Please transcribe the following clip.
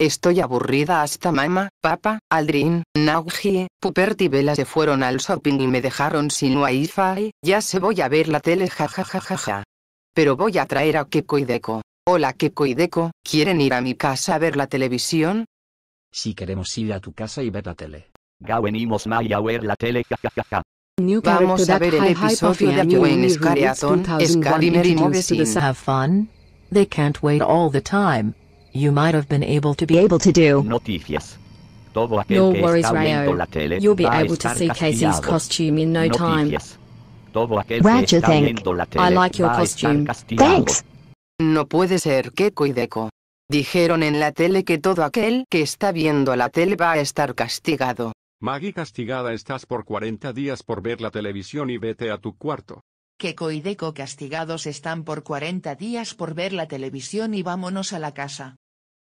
Estoy aburrida hasta mamá, papá, Aldrin, Naugie, Pupert y Bella se fueron al shopping y me dejaron sin wifi, ya se voy a ver la tele jajajajaja. Pero voy a traer a Keko y Deco. Hola Keko y Deco, ¿quieren ir a mi casa a ver la televisión? Si queremos ir a tu casa y ver la tele. Ya venimos mai a ver la tele jajajaja. Vamos a ver el episodio de Gwen Scariaton, Scarimeri They can't wait all the time. You might have been able to be able to do. no worries, Rayo. You'll be able to see Casey's costume in no time. Todo aquel think. I like your costume. Thanks. No puede ser Keko y Deco. Dijeron en la tele que todo aquel que está viendo la tele va a estar castigado. Maggie castigada estás por 40 días por ver la televisión y vete a tu cuarto. Keko y Deco castigados están por 40 días por ver la televisión y vámonos a la casa.